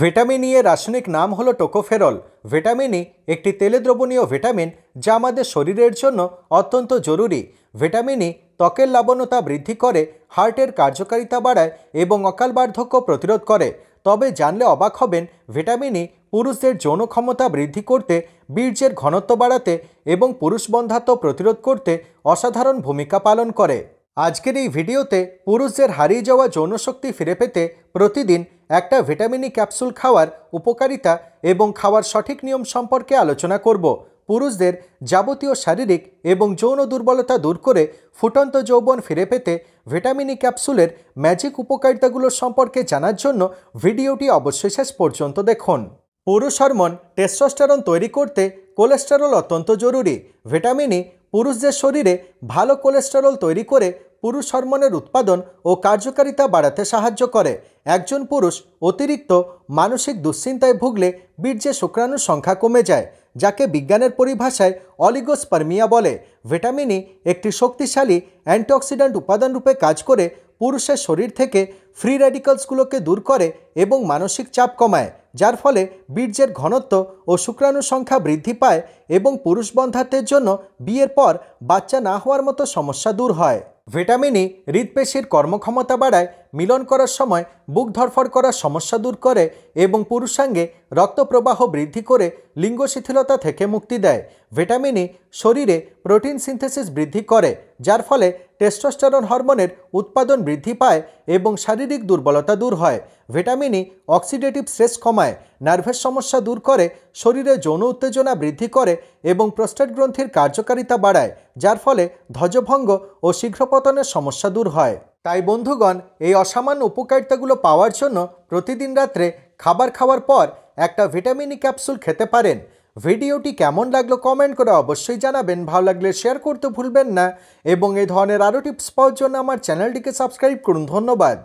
vitamin E e এর রাসায়নিক নাম হলো টোকোফেরল ভিটামিন ই e একটি তেলে দ্রবণীয় ভিটামিন যা আমাদের শরীরের জন্য অত্যন্ত জরুরি ভিটামিন ই e ত্বকের লাবণ্যতা বৃদ্ধি করে হার্টের কার্যকারিতা বাড়ায় এবং অকাল বার্ধক্য প্রতিরোধ করে তবে জানলে অবাক হবেন ভিটামিন ই পুরুষদের যৌন ক্ষমতা বৃদ্ধি করতে বীর্যের ঘনত্ব বাড়াতে এবং পুরুষবন্ধাত্ম প্রতিরোধ করতে অসাধারণ ভূমিকা পালন করে আজকের এই ভিডিওতে পুরুষদের হারিয়ে যাওয়া যৌনশক্তি ফিরে পেতে প্রতিদিন একটা ভিটামিনি ক্যাপসুল খাওয়ার উপকারিতা এবং খাওয়ার সঠিক নিয়ম সম্পর্কে আলোচনা করব পুরুষদের যাবতীয় শারীরিক এবং যৌন দুর্বলতা দূর করে ফুটন্ত যৌবন ফিরে পেতে ভিটামিনি ক্যাপসুলের ম্যাজিক উপকারিতাগুলো সম্পর্কে জানার জন্য ভিডিওটি অবশ্যই শেষ পর্যন্ত দেখুন পুরুষ হরমোন টেস্টস্টারন তৈরি করতে কোলেস্টেরল অত্যন্ত জরুরি ভিটামিন ই e পুরুষদের শরীরে ভালো কোলেস্টেরল তৈরি করে পুরুষ হরমোনের উৎপাদন ও কার্যকারিতা বাড়াতে সাহায্য করে একজন পুরুষ অতিরিক্ত মানসিক দুশ্চিন্তায় ভুগলে বীর্যে শুক্রাণুর সংখ্যা কমে যায় যাকে বিজ্ঞানের পরিভাষায় অলিগোস্পার্মিয়া বলে ভিটামিন ই e একটি শক্তিশালী অ্যান্টিঅক্সিডেন্ট উপাদানরূপে কাজ করে পুরুষের শরীর থেকে ফ্রি র্যাডিকালসগুলোকে দূর করে এবং মানসিক চাপ কমায় যার ফলে বীর্যের ঘনত্ব ও শুক্রাণু সংখ্যা বৃদ্ধি পায় এবং পুরুষ বন্ধাত্বের জন্য বিয়ের পর বাচ্চা না হওয়ার মতো সমস্যা দূর হয় ভিটামিন ই e হৃদপেশির কর্মক্ষমতা বাড়ায় মিলন করার সময় বুক ধরফর করার সমস্যা দূর করে এবং পুরুষাঙ্গে রক্তপ্রবাহ বৃদ্ধি করে লিঙ্গ শিথিলতা থেকে মুক্তি দেয় ভিটামিন ই e শরীরে প্রোটিন সিনথেসিস বৃদ্ধি করে যার ফলে টেস্টোস্টেরন হরমোনের উৎপাদন বৃদ্ধি পায় এবং শারীরিক দুর্বলতা দূর হয় vitamin E e oxidative stress কমায় নার্ভের সমস্যা দূর করে শরীরে যৌন উত্তেজনা বৃদ্ধি করে এবং প্রস্টেট গ্রন্থির কার্যকারিতা বাড়ায় যার ফলে ধ্বজভঙ্গ ও শীঘ্রপতনের সমস্যা দূর হয় তাই বন্ধুগণ এই অসামান্য উপকারিতাগুলো পাওয়ার জন্য প্রতিদিন রাত্রে খাবার খাওয়ার পর একটা ভিটামিনি e ক্যাপসুল খেতে পারেন ভিডিওটি কেমন লাগলো কমেন্ট করে অবশ্যই জানাবেন ভালো লাগলে শেয়ার করতে ভুলবেন না এবং এই ধরনের আরও টিপস পাওয়ার জন্য আমার চ্যানেলটিকে সাবস্ক্রাইব করুন ধন্যবাদ